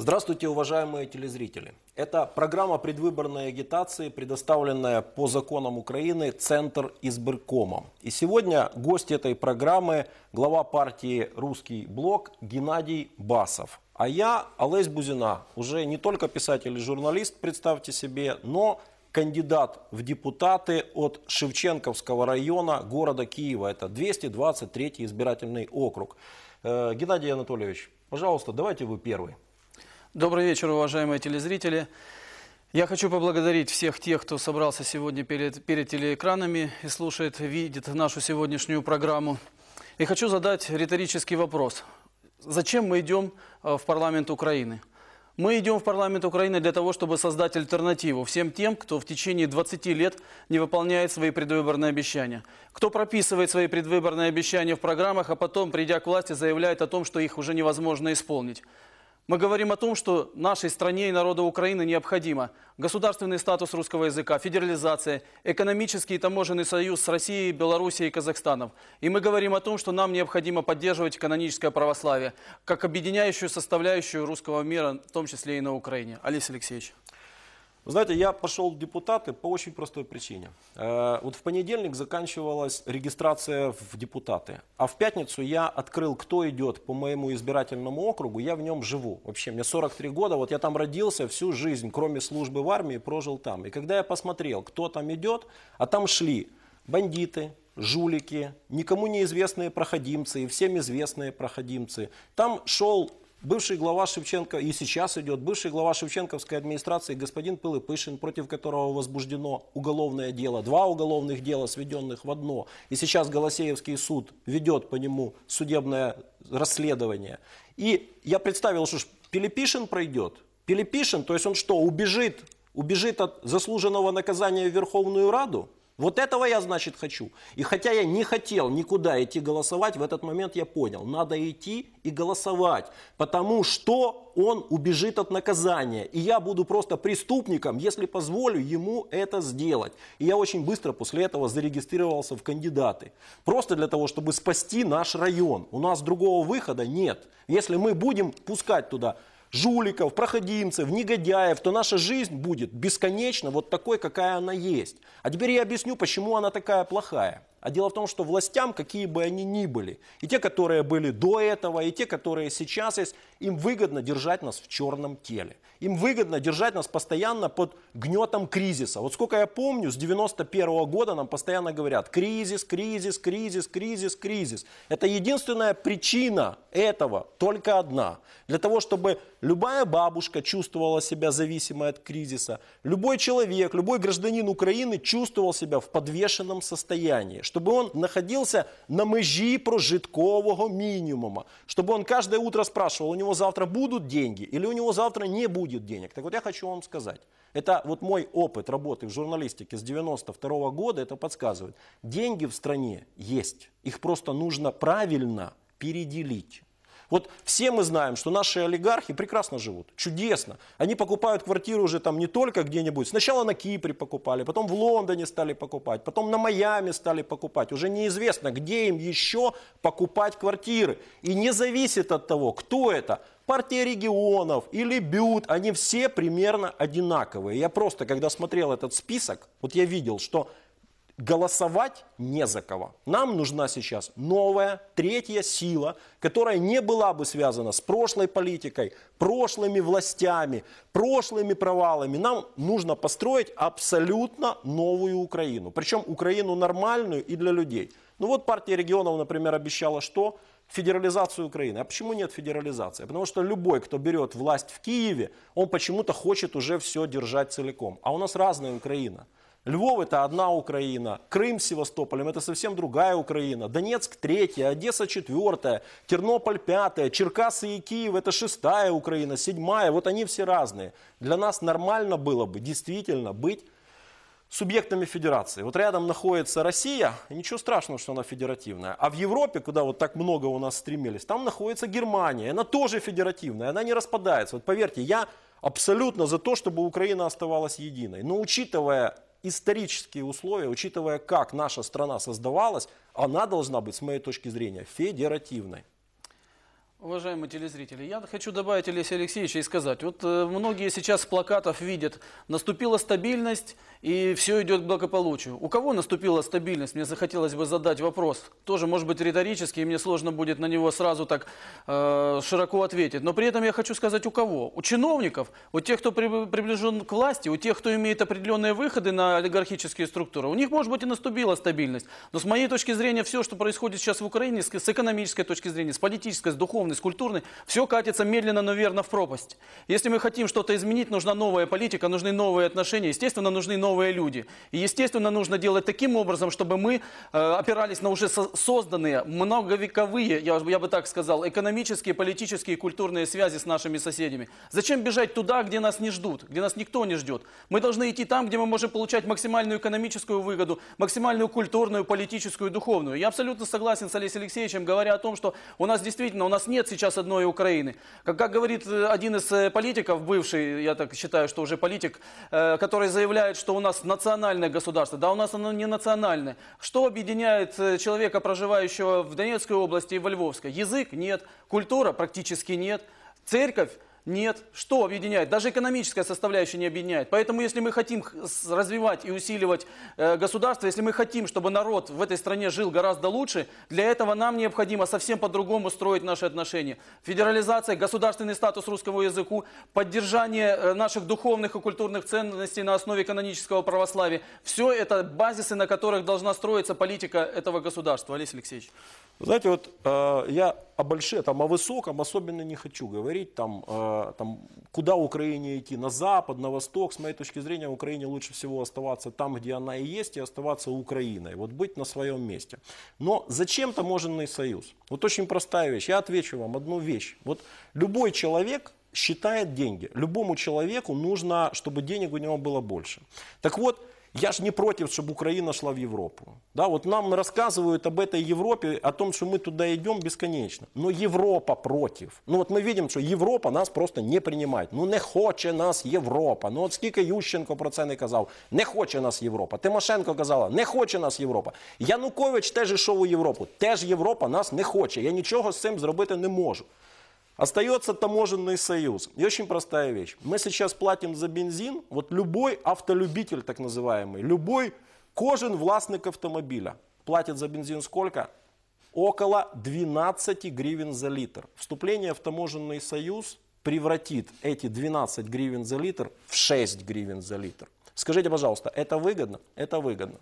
Здравствуйте, уважаемые телезрители. Это программа предвыборной агитации, предоставленная по законам Украины Центр избиркома. И сегодня гость этой программы – глава партии «Русский блок» Геннадий Басов. А я, Олесь Бузина, уже не только писатель и журналист, представьте себе, но кандидат в депутаты от Шевченковского района города Киева. Это 223 избирательный округ. Э, Геннадий Анатольевич, пожалуйста, давайте вы первый. Добрый вечер, уважаемые телезрители. Я хочу поблагодарить всех тех, кто собрался сегодня перед, перед телеэкранами и слушает, видит нашу сегодняшнюю программу. И хочу задать риторический вопрос. Зачем мы идем э, в парламент Украины? Мы идем в парламент Украины для того, чтобы создать альтернативу всем тем, кто в течение 20 лет не выполняет свои предвыборные обещания. Кто прописывает свои предвыборные обещания в программах, а потом, придя к власти, заявляет о том, что их уже невозможно исполнить. Мы говорим о том, что нашей стране и народу Украины необходимо государственный статус русского языка, федерализация, экономический и таможенный союз с Россией, Белоруссией и Казахстаном. И мы говорим о том, что нам необходимо поддерживать каноническое православие, как объединяющую составляющую русского мира, в том числе и на Украине. Олесь Алексеевич. Вы знаете, я пошел в депутаты по очень простой причине. Э, вот в понедельник заканчивалась регистрация в депутаты, а в пятницу я открыл, кто идет по моему избирательному округу, я в нем живу. Вообще, мне 43 года, вот я там родился всю жизнь, кроме службы в армии, прожил там. И когда я посмотрел, кто там идет, а там шли бандиты, жулики, никому неизвестные проходимцы и всем известные проходимцы. Там шел бывший глава Шевченко, и сейчас идет, бывший глава Шевченковской администрации господин Пылыпышин, против которого возбуждено уголовное дело, два уголовных дела, сведенных в одно. И сейчас Голосеевский суд ведет по нему судебное расследование. И я представил, что Пилипишин пройдет. Пилипишин, то есть он что, убежит, убежит от заслуженного наказания в Верховную Раду? Вот этого я, значит, хочу. И хотя я не хотел никуда идти голосовать, в этот момент я понял, надо идти и голосовать, потому что он убежит от наказания. И я буду просто преступником, если позволю ему это сделать. И я очень быстро после этого зарегистрировался в кандидаты. Просто для того, чтобы спасти наш район. У нас другого выхода нет. Если мы будем пускать туда жуликов, проходимцев, негодяев, то наша жизнь будет бесконечно вот такой, какая она есть. А теперь я объясню, почему она такая плохая. А дело в том, что властям, какие бы они ни были, и те, которые были до этого, и те, которые сейчас есть, им выгодно держать нас в черном теле. Им выгодно держать нас постоянно под гнетом кризиса. Вот сколько я помню, с 91 -го года нам постоянно говорят, кризис, кризис, кризис, кризис, кризис. Это единственная причина этого, только одна. Для того, чтобы любая бабушка чувствовала себя зависимой от кризиса, любой человек, любой гражданин Украины чувствовал себя в подвешенном состоянии чтобы он находился на межи прожиткового минимума, чтобы он каждое утро спрашивал, у него завтра будут деньги или у него завтра не будет денег. Так вот я хочу вам сказать, это вот мой опыт работы в журналистике с 92 года, это подсказывает. Деньги в стране есть, их просто нужно правильно переделить. Вот все мы знаем, что наши олигархи прекрасно живут, чудесно. Они покупают квартиры уже там не только где-нибудь. Сначала на Кипре покупали, потом в Лондоне стали покупать, потом на Майами стали покупать. Уже неизвестно, где им еще покупать квартиры. И не зависит от того, кто это, партия регионов или Бют, они все примерно одинаковые. Я просто, когда смотрел этот список, вот я видел, что голосовать не за кого. Нам нужна сейчас новая, третья сила, которая не была бы связана с прошлой политикой, прошлыми властями, прошлыми провалами. Нам нужно построить абсолютно новую Украину. Причем Украину нормальную и для людей. Ну вот партия регионов, например, обещала что? федерализацию Украины. А почему нет федерализации? Потому что любой, кто берет власть в Киеве, он почему-то хочет уже все держать целиком. А у нас разная Украина. Львов – это одна Украина, Крым с Севастополем – это совсем другая Украина, Донецк – третья, Одесса – четвертая, Тернополь – пятая, Черкасы и Киев – это шестая Украина, седьмая. Вот они все разные. Для нас нормально было бы действительно быть субъектами федерации. Вот рядом находится Россия, ничего страшного, что она федеративная. А в Европе, куда вот так много у нас стремились, там находится Германия. Она тоже федеративная, она не распадается. Вот поверьте, я абсолютно за то, чтобы Украина оставалась единой. Но учитывая исторические условия, учитывая, как наша страна создавалась, она должна быть, с моей точки зрения, федеративной. Уважаемые телезрители, я хочу добавить Олеся Алексеевича и сказать, вот э, многие сейчас с плакатов видят, наступила стабильность и все идет к благополучию. У кого наступила стабильность, мне захотелось бы задать вопрос, тоже может быть риторический, и мне сложно будет на него сразу так э, широко ответить, но при этом я хочу сказать, у кого? У чиновников, у тех, кто приближен к власти, у тех, кто имеет определенные выходы на олигархические структуры, у них может быть и наступила стабильность, но с моей точки зрения все, что происходит сейчас в Украине, с экономической точки зрения, с политической, с духовной, духовный, с все катится медленно, но верно в пропасть. Если мы хотим что-то изменить, нужна новая политика, нужны новые отношения, естественно, нужны новые люди. И, естественно, нужно делать таким образом, чтобы мы э, опирались на уже со созданные многовековые, я, я бы так сказал, экономические, политические и культурные связи с нашими соседями. Зачем бежать туда, где нас не ждут, где нас никто не ждет? Мы должны идти там, где мы можем получать максимальную экономическую выгоду, максимальную культурную, политическую духовную. Я абсолютно согласен с Олесем Алексеевичем, говоря о том, что у нас действительно, у нас нет нет сейчас одной Украины. Как, как говорит э, один из э, политиков, бывший, я так считаю, что уже политик, э, который заявляет, что у нас национальное государство. Да, у нас оно не национальное. Что объединяет э, человека, проживающего в Донецкой области и во Львовской? Язык? Нет. Культура? Практически нет. Церковь? Нет. Что объединяет? Даже экономическая составляющая не объединяет. Поэтому, если мы хотим развивать и усиливать э, государство, если мы хотим, чтобы народ в этой стране жил гораздо лучше, для этого нам необходимо совсем по-другому строить наши отношения. Федерализация, государственный статус русскому языку, поддержание э, наших духовных и культурных ценностей на основе канонического православия. Все это базисы, на которых должна строиться политика этого государства. Олесь Алексеевич. Знаете, вот э, я о большом, там, о высоком особенно не хочу говорить. Там, э, там, куда Украине идти, на запад, на восток, с моей точки зрения, Украине лучше всего оставаться там, где она и есть, и оставаться Украиной, вот быть на своем месте. Но зачем-то моженный союз. Вот очень простая вещь, я отвечу вам одну вещь. Вот любой человек, считает деньги. Любому человеку нужно, чтобы денег у него было больше. Так вот, Я ж не против, чтобы Украина шла в Европу. Да, вот нам рассказывают об этой Европе, о том, что мы туда идем бесконечно. Но Европа против. Ну вот мы видим, что Европа нас просто не принимает. Ну не хоче нас Європа. Ну от скільки Ющенко про це не казав. Не хоче нас Європа. Тимошенко казала, не хоче нас Європа. Янукович теж йшов у Європу. Теж Європа нас не хоче. Я нічого з цим зробити не можу. Остается таможенный союз. И очень простая вещь. Мы сейчас платим за бензин, вот любой автолюбитель так называемый, любой кожен властник автомобиля платит за бензин сколько? Около 12 гривен за литр. Вступление в таможенный союз превратит эти 12 гривен за литр в 6 гривен за литр. Скажите, пожалуйста, это выгодно? Это выгодно.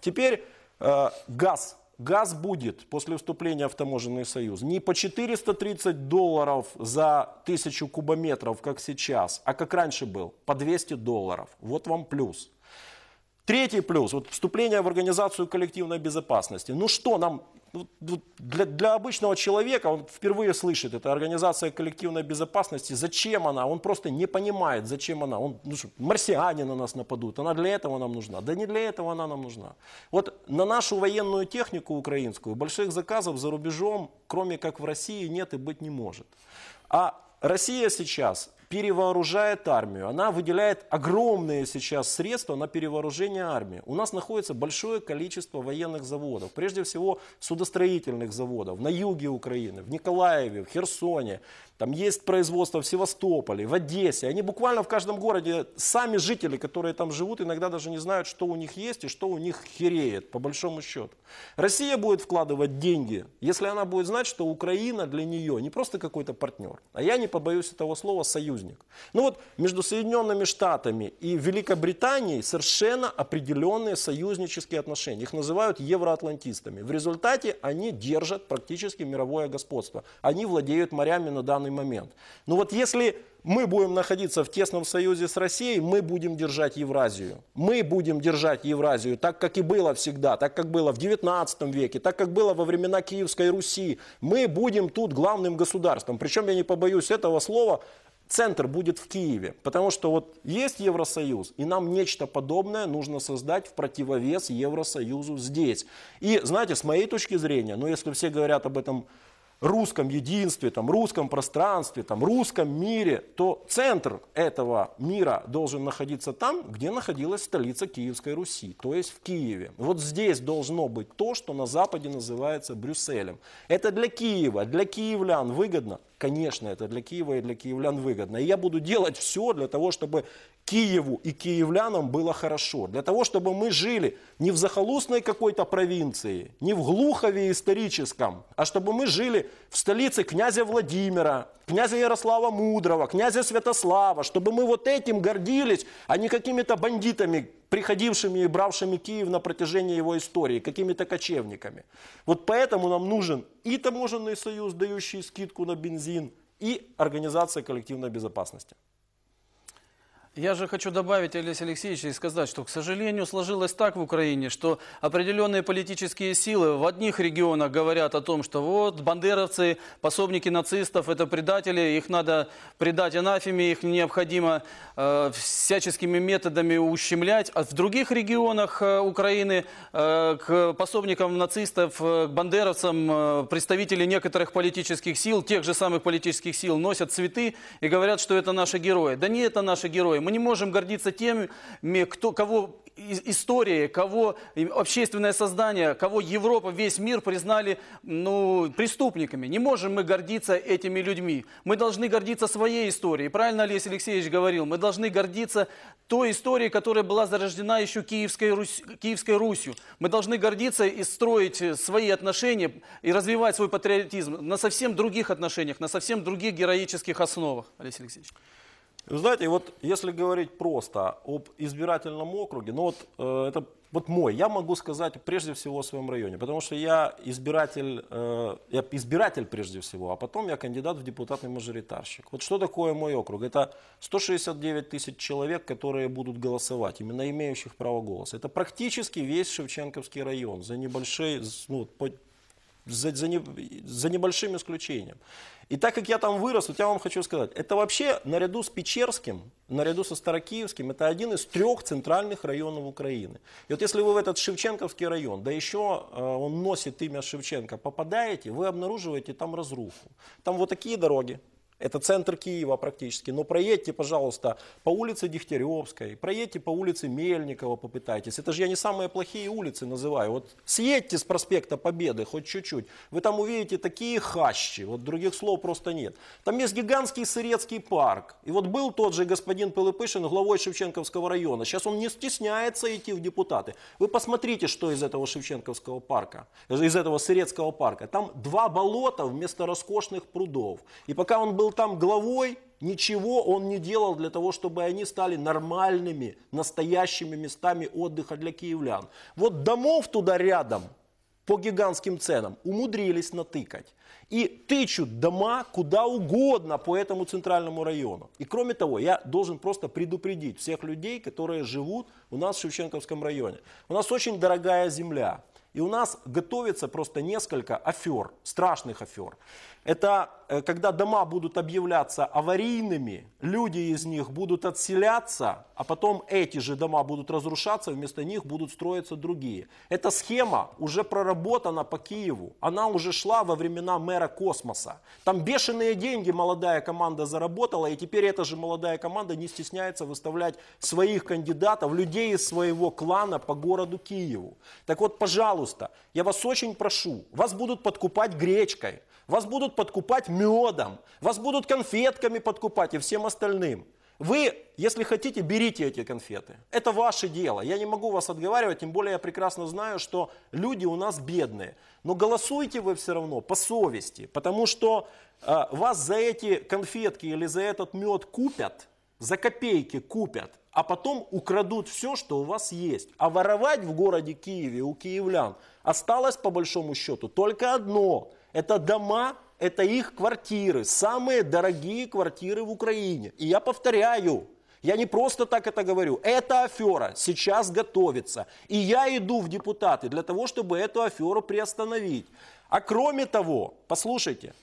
Теперь э, газ газ будет после вступления в таможенный союз не по 430 долларов за тысячу кубометров, как сейчас, а как раньше был, по 200 долларов. Вот вам плюс. Третий плюс, вот вступление в Организацию коллективной безопасности. Ну что, нам для, для обычного человека, он впервые слышит, это организация коллективной безопасности, зачем она, он просто не понимает, зачем она, он, ну, что, марсиане на нас нападут, она для этого нам нужна, да не для этого она нам нужна. Вот на нашу военную технику украинскую больших заказов за рубежом, кроме как в России, нет и быть не может. А Россия сейчас перевооружает армию. Она выделяет огромные сейчас средства на перевооружение армии. У нас находится большое количество военных заводов, прежде всего судостроительных заводов на юге Украины, в Николаеве, в Херсоне. Там есть производство в Севастополе, в Одессе. Они буквально в каждом городе, сами жители, которые там живут, иногда даже не знают, что у них есть и что у них хереет, по большому счету. Россия будет вкладывать деньги, если она будет знать, что Украина для нее не просто какой-то партнер, а я не побоюсь этого слова, союз союзник. Ну вот между Соединенными Штатами и Великобританией совершенно определенные союзнические отношения. Их называют евроатлантистами. В результате они держат практически мировое господство. Они владеют морями на данный момент. Но ну вот если мы будем находиться в тесном союзе с Россией, мы будем держать Евразию. Мы будем держать Евразию так, как и было всегда, так, как было в 19 веке, так, как было во времена Киевской Руси. Мы будем тут главным государством. Причем я не побоюсь этого слова, центр будет в Киеве. Потому что вот есть Евросоюз, и нам нечто подобное нужно создать в противовес Евросоюзу здесь. И знаете, с моей точки зрения, ну если все говорят об этом русском единстве, там, русском пространстве, там, русском мире, то центр этого мира должен находиться там, где находилась столица Киевской Руси, то есть в Киеве. Вот здесь должно быть то, что на Западе называется Брюсселем. Это для Киева, для киевлян выгодно. Конечно, это для Киева и для киевлян выгодно. И я буду делать все для того, чтобы Киеву и киевлянам было хорошо. Для того, чтобы мы жили не в захолустной какой-то провинции, не в Глухове историческом, а чтобы мы жили в столице князя Владимира, князя Ярослава Мудрого, князя Святослава, чтобы мы вот этим гордились, а не какими-то бандитами, приходившими и бравшими Киев на протяжении его истории, какими-то кочевниками. Вот поэтому нам нужен и таможенный союз, дающий скидку на бензин, и организация коллективной безопасности. Я же хочу добавить, Олесь Алексеевич, и сказать, что, к сожалению, сложилось так в Украине, что определенные политические силы в одних регионах говорят о том, что вот бандеровцы, пособники нацистов, это предатели, их надо предать анафеме, их необходимо э, всяческими методами ущемлять. А в других регионах э, Украины э, к пособникам нацистов, э, к бандеровцам э, представители некоторых политических сил, тех же самых политических сил, носят цветы и говорят, что это наши герои. Да не это наши герои. Мы не можем гордиться теми, кто, кого истории, кого общественное создание, кого Европа, весь мир признали ну, преступниками. Не можем мы гордиться этими людьми. Мы должны гордиться своей историей. Правильно Олесь Алексеевич говорил, мы должны гордиться той историей, которая была зарождена еще Киевской, Русь, Киевской Русью. Мы должны гордиться и строить свои отношения и развивать свой патриотизм на совсем других отношениях, на совсем других героических основах. Олесь Алексеевич. Вы знаете, вот если говорить просто об избирательном округе, ну вот э, это вот мой, я могу сказать прежде всего о своем районе, потому что я избиратель, э, я избиратель прежде всего, а потом я кандидат в депутатный мажоритарщик. Вот что такое мой округ? Это 169 тысяч человек, которые будут голосовать, именно имеющих право голоса. Это практически весь Шевченковский район, за небольшой, ну, по, за, за, не, за небольшим исключением. И так как я там вырос, вот я вам хочу сказать, это вообще наряду с Печерским, наряду со Старокиевским, это один из трех центральных районов Украины. И вот если вы в этот Шевченковский район, да еще э, он носит имя Шевченко, попадаете, вы обнаруживаете там разруху. Там вот такие дороги, это центр Киева практически. Но проедьте, пожалуйста, по улице Дегтяревской, проедьте по улице Мельникова, попытайтесь. Это же я не самые плохие улицы называю. Вот съедьте с проспекта Победы хоть чуть-чуть. Вы там увидите такие хащи, вот других слов просто нет. Там есть гигантский Сырецкий парк. И вот был тот же господин Пылыпышин главой Шевченковского района. Сейчас он не стесняется идти в депутаты. Вы посмотрите, что из этого Шевченковского парка, из этого Сырецкого парка. Там два болота вместо роскошных прудов. И пока он был был там главой, ничего он не делал для того, чтобы они стали нормальными, настоящими местами отдыха для киевлян. Вот домов туда рядом по гигантским ценам умудрились натыкать. И тычут дома куда угодно по этому центральному району. И кроме того, я должен просто предупредить всех людей, которые живут у нас в Шевченковском районе. У нас очень дорогая земля. И у нас готовится просто несколько афер, страшных афер. Это э, когда дома будут объявляться аварийными, люди из них будут отселяться, а потом эти же дома будут разрушаться, вместо них будут строиться другие. Эта схема уже проработана по Киеву, она уже шла во времена мэра космоса. Там бешеные деньги молодая команда заработала, и теперь эта же молодая команда не стесняется выставлять своих кандидатов, людей из своего клана по городу Киеву. Так вот, пожалуйста, я вас очень прошу, вас будут подкупать гречкой, вас будут подкупать медом, вас будут конфетками подкупать и всем остальным. Вы, если хотите, берите эти конфеты. Это ваше дело. Я не могу вас отговаривать, тем более я прекрасно знаю, что люди у нас бедные. Но голосуйте вы все равно по совести, потому что э, вас за эти конфетки или за этот мед купят, за копейки купят, а потом украдут все, что у вас есть. А воровать в городе Киеве у киевлян осталось по большому счету только одно – это дома, это их квартиры, самые дорогие квартиры в Украине. И я повторяю, я не просто так это говорю. Эта афера сейчас готовится. И я иду в депутаты для того, чтобы эту аферу приостановить. А кроме того, послушайте,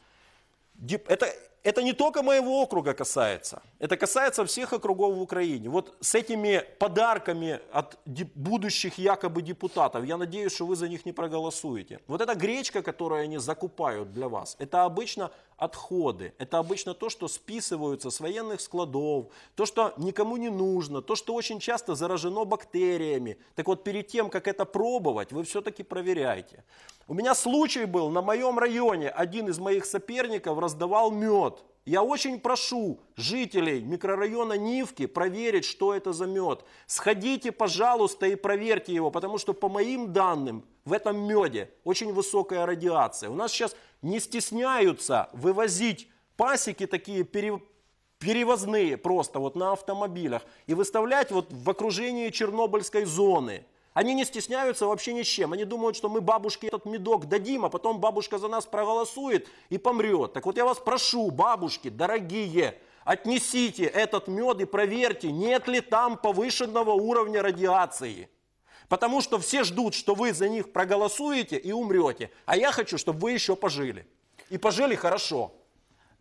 это, это не только моего округа касается, это касается всех округов в Украине. Вот с этими подарками от будущих якобы депутатов, я надеюсь, что вы за них не проголосуете. Вот эта гречка, которую они закупают для вас, это обычно отходы. Это обычно то, что списываются с военных складов, то, что никому не нужно, то, что очень часто заражено бактериями. Так вот, перед тем, как это пробовать, вы все-таки проверяйте. У меня случай был, на моем районе один из моих соперников раздавал мед. Я очень прошу жителей микрорайона Нивки проверить, что это за мед. Сходите, пожалуйста, и проверьте его, потому что по моим данным в этом меде очень высокая радиация. У нас сейчас не стесняются вывозить пасеки такие перевозные просто вот на автомобилях и выставлять вот в окружении Чернобыльской зоны. Они не стесняются вообще ни с чем. Они думают, что мы бабушке этот медок дадим, а потом бабушка за нас проголосует и помрет. Так вот я вас прошу, бабушки, дорогие, отнесите этот мед и проверьте, нет ли там повышенного уровня радиации. Потому что все ждут, что вы за них проголосуете и умрете. А я хочу, чтобы вы еще пожили. И пожили хорошо.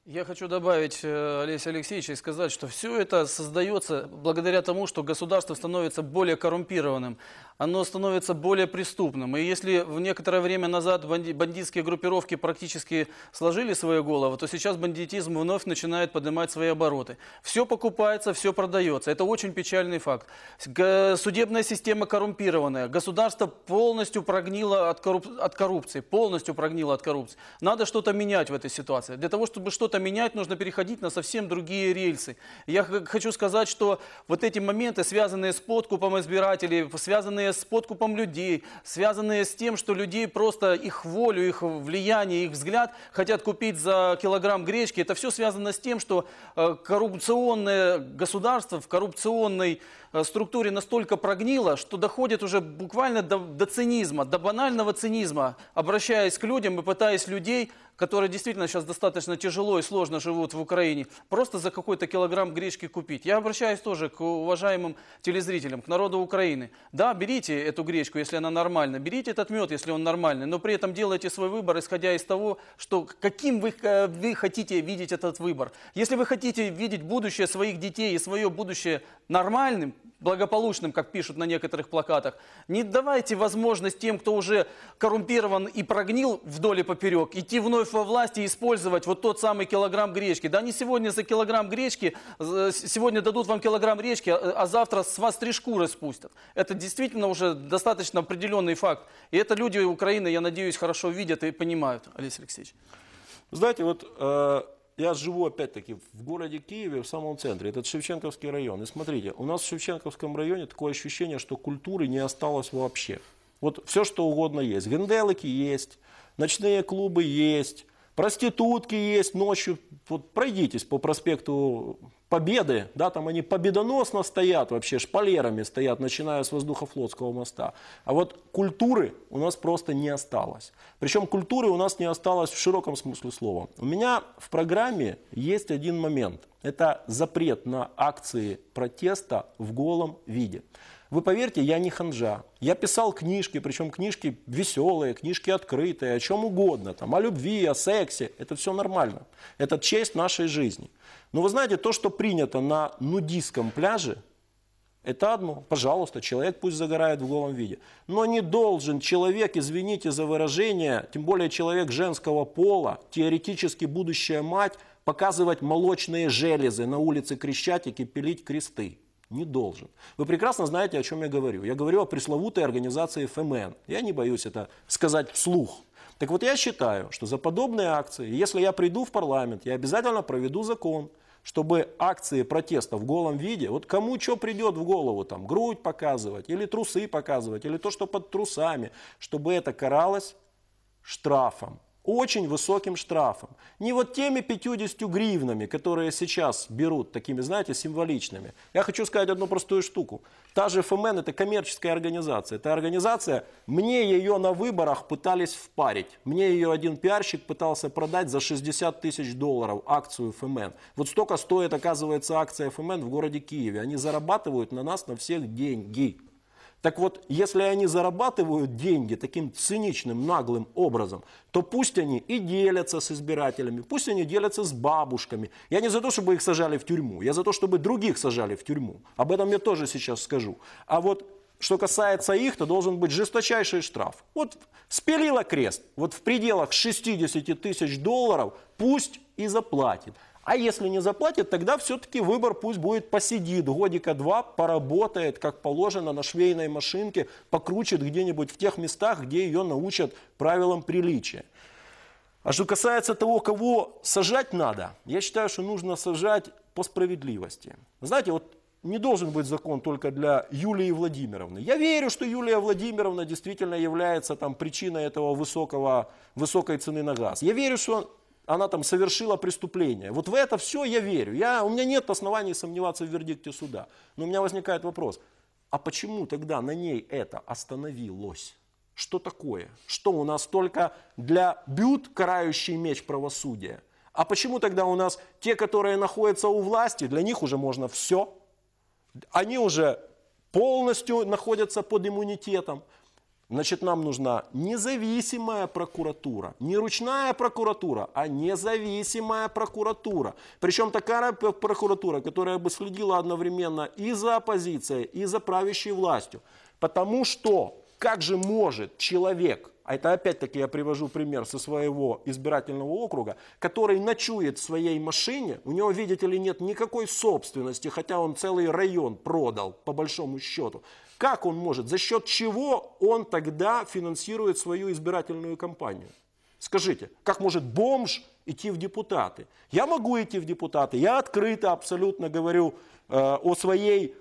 Я хочу добавить, э, Олеся Алексеевич, и сказать, что все это создается благодаря тому, что государство становится более коррумпированным, оно становится более преступным. И если в некоторое время назад бандитские группировки практически сложили свои головы, то сейчас бандитизм вновь начинает поднимать свои обороты. Все покупается, все продается. Это очень печальный факт. Судебная система коррумпированная. Государство полностью прогнило от, от коррупции. Полностью прогнило от коррупции. Надо что-то менять в этой ситуации. Для того, чтобы что-то что-то менять, нужно переходить на совсем другие рельсы. Я хочу сказать, что вот эти моменты, связанные с подкупом избирателей, связанные с подкупом людей, связанные с тем, что людей просто их волю, их влияние, их взгляд хотят купить за килограмм гречки, это все связано с тем, что э, коррупционное государство в коррупционной Э, структуре настолько прогнила, что доходит уже буквально до, до цинизма, до банального цинизма, обращаясь к людям и пытаясь людей, которые действительно сейчас достаточно тяжело и сложно живут в Украине, просто за какой-то килограмм гречки купить. Я обращаюсь тоже к уважаемым телезрителям, к народу Украины. Да, берите эту гречку, если она нормальная, берите этот мед, если он нормальный, но при этом делайте свой выбор, исходя из того, что каким вы, э, вы хотите видеть этот выбор. Если вы хотите видеть будущее своих детей и свое будущее нормальным, благополучным, как пишут на некоторых плакатах. Не давайте возможность тем, кто уже коррумпирован и прогнил вдоль и поперек, идти вновь во власть и использовать вот тот самый килограмм гречки. Да не сегодня за килограмм гречки, э, сегодня дадут вам килограмм гречки, э, а завтра с вас три шкуры спустят. Это действительно уже достаточно определенный факт. И это люди Украины, я надеюсь, хорошо видят и понимают, Олесь Алексеевич. Знаете, вот э я живу опять-таки в городе Киеве, в самом центре, этот Шевченковский район. И смотрите, у нас в Шевченковском районе такое ощущение, что культуры не осталось вообще. Вот все, что угодно есть. Генделики есть, ночные клубы есть, Проститутки есть ночью. Вот пройдитесь по проспекту Победы, да, там они победоносно стоят вообще, шпалерами стоят, начиная с воздухофлотского моста. А вот культуры у нас просто не осталось. Причем культуры у нас не осталось в широком смысле слова. У меня в программе есть один момент. Это запрет на акции протеста в голом виде. Вы поверьте, я не ханжа. Я писал книжки, причем книжки веселые, книжки открытые, о чем угодно, там, о любви, о сексе. Это все нормально. Это честь нашей жизни. Но вы знаете, то, что принято на нудистском пляже, это одно. Пожалуйста, человек пусть загорает в голом виде. Но не должен человек, извините за выражение, тем более человек женского пола, теоретически будущая мать, показывать молочные железы на улице Крещатики, пилить кресты не должен. Вы прекрасно знаете, о чем я говорю. Я говорю о пресловутой организации ФМН. Я не боюсь это сказать вслух. Так вот, я считаю, что за подобные акции, если я приду в парламент, я обязательно проведу закон, чтобы акции протеста в голом виде, вот кому что придет в голову, там, грудь показывать, или трусы показывать, или то, что под трусами, чтобы это каралось штрафом очень высоким штрафом. Не вот теми 50 гривнами, которые сейчас берут, такими, знаете, символичными. Я хочу сказать одну простую штуку. Та же ФМН – это коммерческая организация. Это организация, мне ее на выборах пытались впарить. Мне ее один пиарщик пытался продать за 60 тысяч долларов акцию ФМН. Вот столько стоит, оказывается, акция ФМН в городе Киеве. Они зарабатывают на нас, на всех деньги. Так вот, если они зарабатывают деньги таким циничным, наглым образом, то пусть они и делятся с избирателями, пусть они делятся с бабушками. Я не за то, чтобы их сажали в тюрьму, я за то, чтобы других сажали в тюрьму. Об этом я тоже сейчас скажу. А вот что касается их, то должен быть жесточайший штраф. Вот спилила крест, вот в пределах 60 тысяч долларов пусть и заплатит. А если не заплатит, тогда все-таки выбор пусть будет посидит годика два, поработает, как положено, на швейной машинке, покручит где-нибудь в тех местах, где ее научат правилам приличия. А что касается того, кого сажать надо, я считаю, что нужно сажать по справедливости. Знаете, вот не должен быть закон только для Юлии Владимировны. Я верю, что Юлия Владимировна действительно является там, причиной этого высокого, высокой цены на газ. Я верю, что она там совершила преступление. Вот в это все я верю. Я, у меня нет оснований сомневаться в вердикте суда. Но у меня возникает вопрос, а почему тогда на ней это остановилось? Что такое? Что у нас только для бьют карающий меч правосудия? А почему тогда у нас те, которые находятся у власти, для них уже можно все? Они уже полностью находятся под иммунитетом. Значит, нам нужна независимая прокуратура. Не ручная прокуратура, а независимая прокуратура. Причем такая прокуратура, которая бы следила одновременно и за оппозицией, и за правящей властью. Потому что как же может человек, а это опять-таки я привожу пример со своего избирательного округа, который ночует в своей машине, у него, видите ли, нет никакой собственности, хотя он целый район продал, по большому счету. Как он может? За счет чего он тогда финансирует свою избирательную кампанию? Скажите, как может бомж идти в депутаты? Я могу идти в депутаты. Я открыто абсолютно говорю э, о своей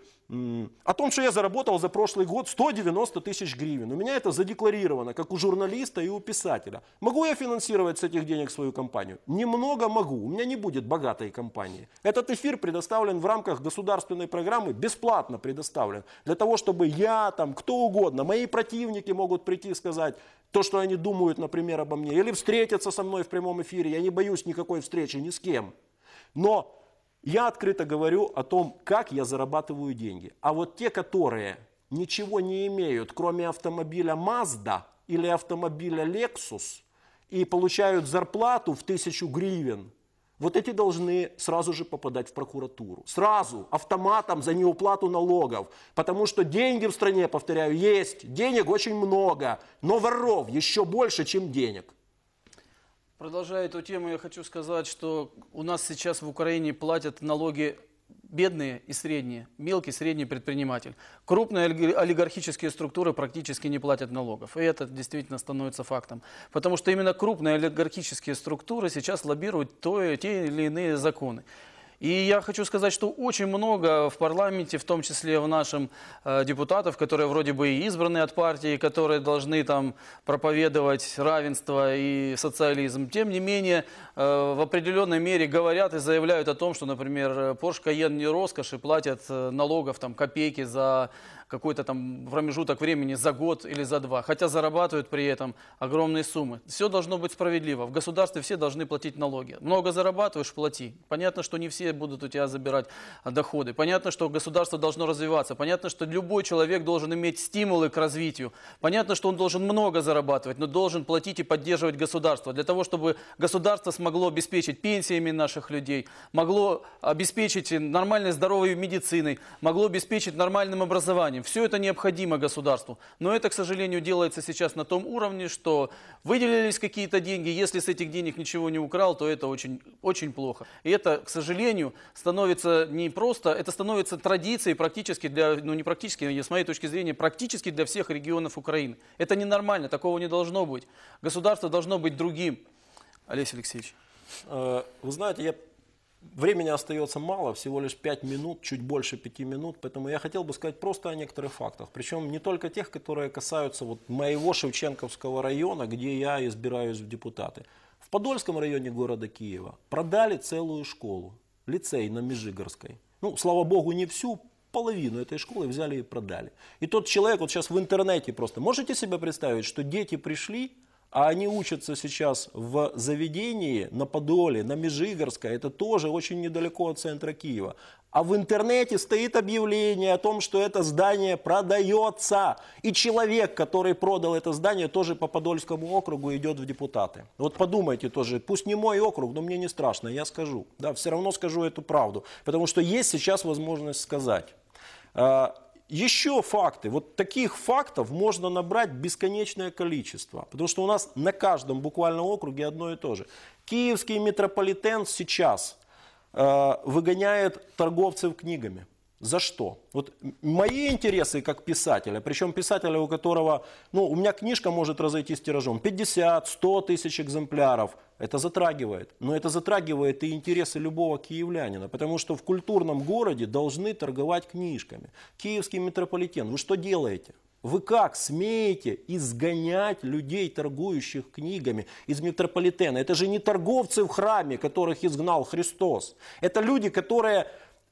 о том, что я заработал за прошлый год 190 тысяч гривен. У меня это задекларировано, как у журналиста и у писателя. Могу я финансировать с этих денег свою компанию? Немного могу. У меня не будет богатой компании. Этот эфир предоставлен в рамках государственной программы, бесплатно предоставлен. Для того, чтобы я, там, кто угодно, мои противники могут прийти и сказать, то, что они думают, например, обо мне. Или встретятся со мной в прямом эфире. Я не боюсь никакой встречи ни с кем. Но я открыто говорю о том, как я зарабатываю деньги. А вот те, которые ничего не имеют, кроме автомобиля Mazda или автомобиля Lexus, и получают зарплату в тысячу гривен, вот эти должны сразу же попадать в прокуратуру. Сразу, автоматом за неуплату налогов. Потому что деньги в стране, повторяю, есть. Денег очень много. Но воров еще больше, чем денег. Продолжая эту тему, я хочу сказать, что у нас сейчас в Украине платят налоги бедные и средние, мелкий, средний предприниматель. Крупные олигархические структуры практически не платят налогов. И это действительно становится фактом. Потому что именно крупные олигархические структуры сейчас лоббируют то, те или иные законы. И я хочу сказать, что очень много в парламенте, в том числе в нашем э, депутатов, которые вроде бы и избраны от партии, которые должны там проповедовать равенство и социализм. Тем не менее, э, в определенной мере говорят и заявляют о том, что, например, Porsche Cayenne не роскошь и платят э, налогов там копейки за какой-то там промежуток времени за год или за два, хотя зарабатывают при этом огромные суммы. Все должно быть справедливо. В государстве все должны платить налоги. Много зарабатываешь – плати. Понятно, что не все будут у тебя забирать а, доходы. Понятно, что государство должно развиваться. Понятно, что любой человек должен иметь стимулы к развитию. Понятно, что он должен много зарабатывать, но должен платить и поддерживать государство. Для того, чтобы государство смогло обеспечить пенсиями наших людей, могло обеспечить нормальной здоровой медициной, могло обеспечить нормальным образованием образованием. Все это необходимо государству. Но это, к сожалению, делается сейчас на том уровне, что выделились какие-то деньги. Если с этих денег ничего не украл, то это очень, очень плохо. И это, к сожалению, становится не просто, это становится традицией практически для, ну не практически, с моей точки зрения, практически для всех регионов Украины. Это ненормально, такого не должно быть. Государство должно быть другим. Олесь Алексеевич. Э, вы знаете, я Времени остается мало, всего лишь 5 минут, чуть больше 5 минут, поэтому я хотел бы сказать просто о некоторых фактах. Причем не только тех, которые касаются вот моего Шевченковского района, где я избираюсь в депутаты. В Подольском районе города Киева продали целую школу, лицей на Межигорской. Ну, слава богу, не всю, половину этой школы взяли и продали. И тот человек вот сейчас в интернете просто. Можете себе представить, что дети пришли, а они учатся сейчас в заведении на Подоле, на Межигорской, это тоже очень недалеко от центра Киева. А в интернете стоит объявление о том, что это здание продается. И человек, который продал это здание, тоже по Подольскому округу идет в депутаты. Вот подумайте тоже, пусть не мой округ, но мне не страшно, я скажу. Да, все равно скажу эту правду. Потому что есть сейчас возможность сказать. А, еще факты. Вот таких фактов можно набрать бесконечное количество. Потому что у нас на каждом буквально округе одно и то же. Киевский метрополитен сейчас э, выгоняет торговцев книгами. За что? Вот мои интересы как писателя, причем писателя, у которого, ну, у меня книжка может разойтись тиражом 50, 100 тысяч экземпляров, это затрагивает. Но это затрагивает и интересы любого киевлянина, потому что в культурном городе должны торговать книжками. Киевский метрополитен, вы что делаете? Вы как смеете изгонять людей, торгующих книгами из метрополитена? Это же не торговцы в храме, которых изгнал Христос. Это люди, которые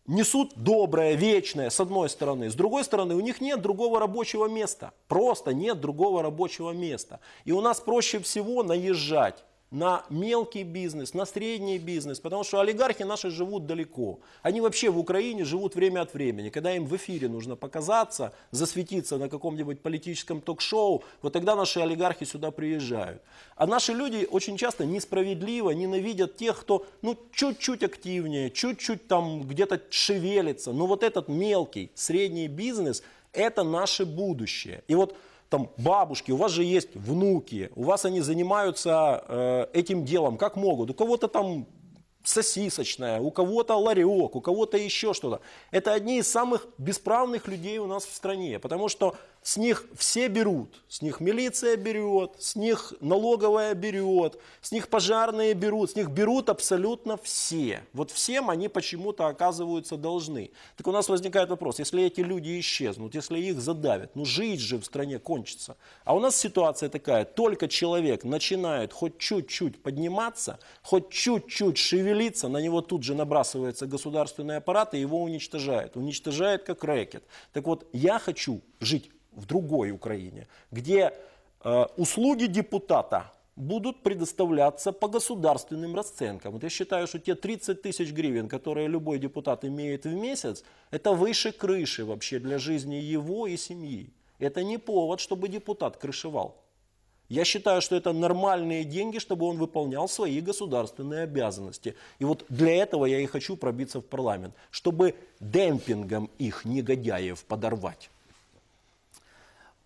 несут доброе, вечное, с одной стороны. С другой стороны, у них нет другого рабочего места. Просто нет другого рабочего места. И у нас проще всего наезжать на мелкий бизнес, на средний бизнес, потому что олигархи наши живут далеко. Они вообще в Украине живут время от времени, когда им в эфире нужно показаться, засветиться на каком-нибудь политическом ток-шоу, вот тогда наши олигархи сюда приезжают. А наши люди очень часто несправедливо ненавидят тех, кто ну чуть-чуть активнее, чуть-чуть там где-то шевелится, но вот этот мелкий, средний бизнес – это наше будущее. И вот там бабушки, у вас же есть внуки, у вас они занимаются э, этим делом, как могут. У кого-то там сосисочная, у кого-то ларек, у кого-то еще что-то. Это одни из самых бесправных людей у нас в стране, потому что с них все берут. С них милиция берет, с них налоговая берет, с них пожарные берут, с них берут абсолютно все. Вот всем они почему-то оказываются должны. Так у нас возникает вопрос, если эти люди исчезнут, если их задавят, ну жить же в стране кончится. А у нас ситуация такая, только человек начинает хоть чуть-чуть подниматься, хоть чуть-чуть шевелиться, на него тут же набрасывается государственный аппарат и его уничтожает. Уничтожает как рэкет. Так вот, я хочу жить в другой Украине, где э, услуги депутата будут предоставляться по государственным расценкам. Вот я считаю, что те 30 тысяч гривен, которые любой депутат имеет в месяц, это выше крыши вообще для жизни его и семьи. Это не повод, чтобы депутат крышевал. Я считаю, что это нормальные деньги, чтобы он выполнял свои государственные обязанности. И вот для этого я и хочу пробиться в парламент, чтобы демпингом их негодяев подорвать.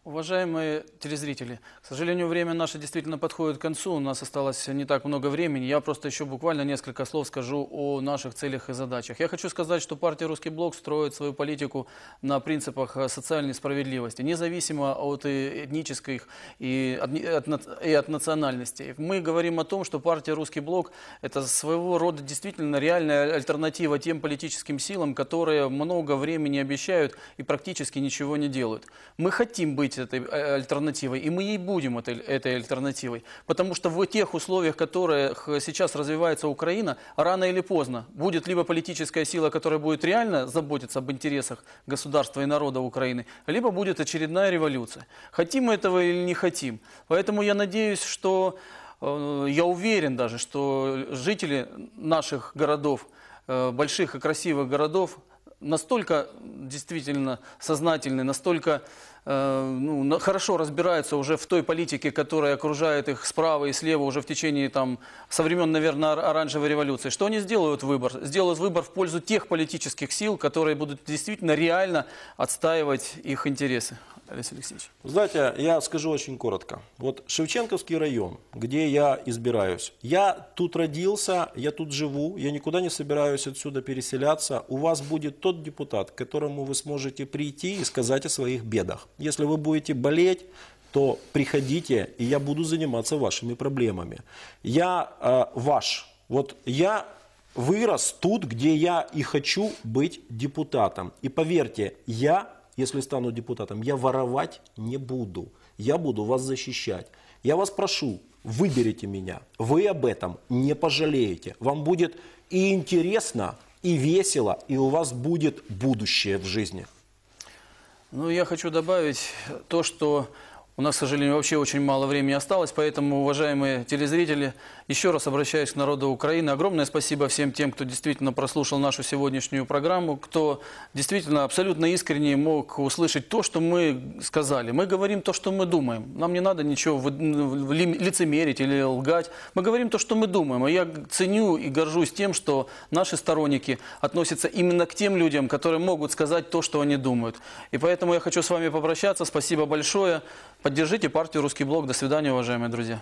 Уважаемые телезрители, к сожалению, время наше действительно подходит к концу. У нас осталось не так много времени. Я просто еще буквально несколько слов скажу о наших целях и задачах. Я хочу сказать, что партия «Русский блок» строит свою политику на принципах э, социальной справедливости, независимо от этнических и от, и от национальностей. Мы говорим о том, что партия «Русский блок» – это своего рода действительно реальная альтернатива тем политическим силам, которые много времени обещают и практически ничего не делают. Мы хотим быть быть этой э, альтернативой, и мы ей будем этой, этой альтернативой. Потому что в тех условиях, в которых сейчас развивается Украина, рано или поздно будет либо политическая сила, которая будет реально заботиться об интересах государства и народа Украины, либо будет очередная революция. Хотим мы этого или не хотим. Поэтому я надеюсь, что э, я уверен даже, что жители наших городов, э, больших и красивых городов, настолько действительно сознательны, настолько э, ну, хорошо разбираются уже в той политике, которая окружает их справа и слева уже в течение там, со времен, наверное, оранжевой революции, что они сделают выбор? Сделают выбор в пользу тех политических сил, которые будут действительно реально отстаивать их интересы. Алексей Алексеевич? Знаете, я скажу очень коротко. Вот Шевченковский район, где я избираюсь. Я тут родился, я тут живу, я никуда не собираюсь отсюда переселяться. У вас будет тот депутат, к которому вы сможете прийти и сказать о своих бедах. Если вы будете болеть, то приходите, и я буду заниматься вашими проблемами. Я э, ваш. Вот я вырос тут, где я и хочу быть депутатом. И поверьте, я если стану депутатом, я воровать не буду. Я буду вас защищать. Я вас прошу, выберите меня. Вы об этом не пожалеете. Вам будет и интересно, и весело, и у вас будет будущее в жизни. Ну, я хочу добавить то, что у нас, к сожалению, вообще очень мало времени осталось, поэтому, уважаемые телезрители, еще раз обращаюсь к народу Украины. Огромное спасибо всем тем, кто действительно прослушал нашу сегодняшнюю программу, кто действительно абсолютно искренне мог услышать то, что мы сказали. Мы говорим то, что мы думаем. Нам не надо ничего ну, лицемерить или лгать. Мы говорим то, что мы думаем. И а я ценю и горжусь тем, что наши сторонники относятся именно к тем людям, которые могут сказать то, что они думают. И поэтому я хочу с вами попрощаться. Спасибо большое. Поддержите партию «Русский Блок. До свидания, уважаемые друзья.